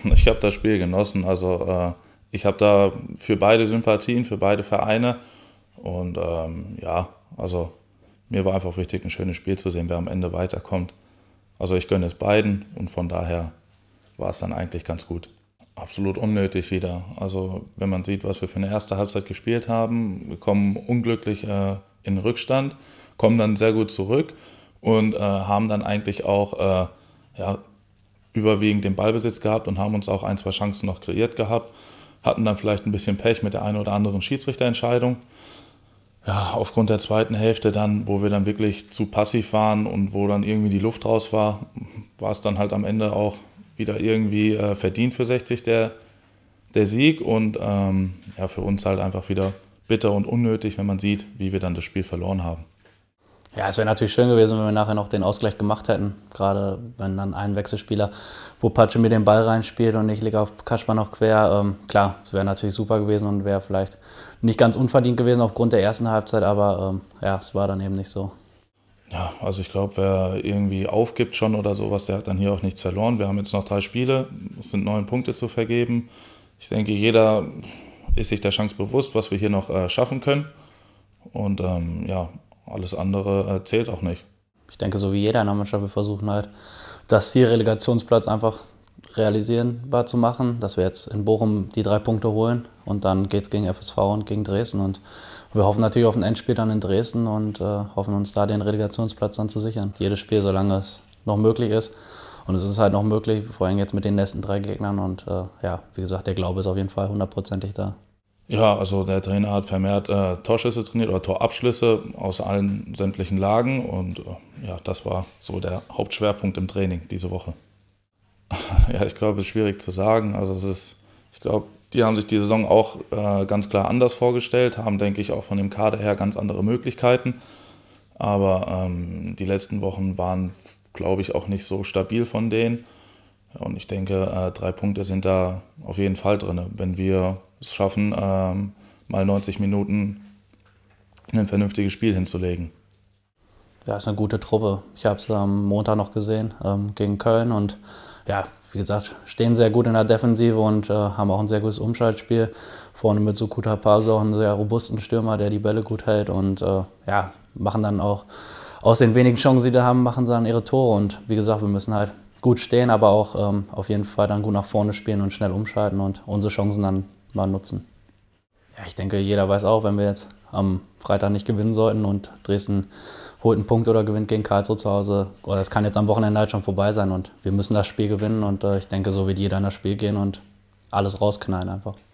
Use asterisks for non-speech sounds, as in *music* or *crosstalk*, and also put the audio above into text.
*laughs* ich habe das Spiel genossen. Also äh, ich habe da für beide Sympathien, für beide Vereine. Und ähm, ja, also mir war einfach wichtig, ein schönes Spiel zu sehen, wer am Ende weiterkommt. Also ich gönne es beiden und von daher war es dann eigentlich ganz gut. Absolut unnötig wieder. Also wenn man sieht, was wir für eine erste Halbzeit gespielt haben, wir kommen unglücklich äh, in Rückstand, kommen dann sehr gut zurück und äh, haben dann eigentlich auch äh, ja, überwiegend den Ballbesitz gehabt und haben uns auch ein, zwei Chancen noch kreiert gehabt. Hatten dann vielleicht ein bisschen Pech mit der einen oder anderen Schiedsrichterentscheidung. Ja, aufgrund der zweiten Hälfte dann, wo wir dann wirklich zu passiv waren und wo dann irgendwie die Luft raus war, war es dann halt am Ende auch wieder irgendwie äh, verdient für 60 der, der Sieg und ähm, ja, für uns halt einfach wieder bitter und unnötig, wenn man sieht, wie wir dann das Spiel verloren haben. Ja, es wäre natürlich schön gewesen, wenn wir nachher noch den Ausgleich gemacht hätten. Gerade wenn dann ein Wechselspieler, wo Patsche mir den Ball reinspielt und ich lege auf Kaspar noch quer. Ähm, klar, es wäre natürlich super gewesen und wäre vielleicht nicht ganz unverdient gewesen aufgrund der ersten Halbzeit, aber ähm, ja, es war dann eben nicht so. Ja, also ich glaube, wer irgendwie aufgibt schon oder sowas, der hat dann hier auch nichts verloren. Wir haben jetzt noch drei Spiele, es sind neun Punkte zu vergeben. Ich denke, jeder ist sich der Chance bewusst, was wir hier noch äh, schaffen können. Und ähm, ja, alles andere äh, zählt auch nicht. Ich denke, so wie jeder in der Mannschaft, wir versuchen halt, das Ziel Relegationsplatz einfach realisierbar zu machen, dass wir jetzt in Bochum die drei Punkte holen und dann geht es gegen FSV und gegen Dresden. Und wir hoffen natürlich auf ein Endspiel dann in Dresden und äh, hoffen uns da den Relegationsplatz dann zu sichern. Jedes Spiel, solange es noch möglich ist. Und es ist halt noch möglich, vor allem jetzt mit den nächsten drei Gegnern. Und äh, ja, wie gesagt, der Glaube ist auf jeden Fall hundertprozentig da. Ja, also der Trainer hat vermehrt äh, Torschüsse trainiert oder Torabschlüsse aus allen sämtlichen Lagen und äh, ja, das war so der Hauptschwerpunkt im Training diese Woche. *laughs* ja, ich glaube, es ist schwierig zu sagen. Also es ist, ich glaube, die haben sich die Saison auch äh, ganz klar anders vorgestellt, haben, denke ich, auch von dem Kader her ganz andere Möglichkeiten. Aber ähm, die letzten Wochen waren, glaube ich, auch nicht so stabil von denen. Und ich denke, äh, drei Punkte sind da auf jeden Fall drin. Wenn wir es schaffen, ähm, mal 90 Minuten ein vernünftiges Spiel hinzulegen. Ja, ist eine gute Truppe. Ich habe es am Montag noch gesehen ähm, gegen Köln und ja, wie gesagt, stehen sehr gut in der Defensive und äh, haben auch ein sehr gutes Umschaltspiel. Vorne mit so guter Sukuta auch einen sehr robusten Stürmer, der die Bälle gut hält und äh, ja, machen dann auch aus den wenigen Chancen, die sie haben, machen sie dann ihre Tore. Und wie gesagt, wir müssen halt gut stehen, aber auch ähm, auf jeden Fall dann gut nach vorne spielen und schnell umschalten und unsere Chancen dann mal nutzen. Ja, ich denke, jeder weiß auch, wenn wir jetzt am Freitag nicht gewinnen sollten und Dresden holt einen Punkt oder gewinnt gegen Karlsruhe zu Hause, oder das kann jetzt am Wochenende halt schon vorbei sein und wir müssen das Spiel gewinnen und äh, ich denke, so wird jeder in das Spiel gehen und alles rausknallen einfach.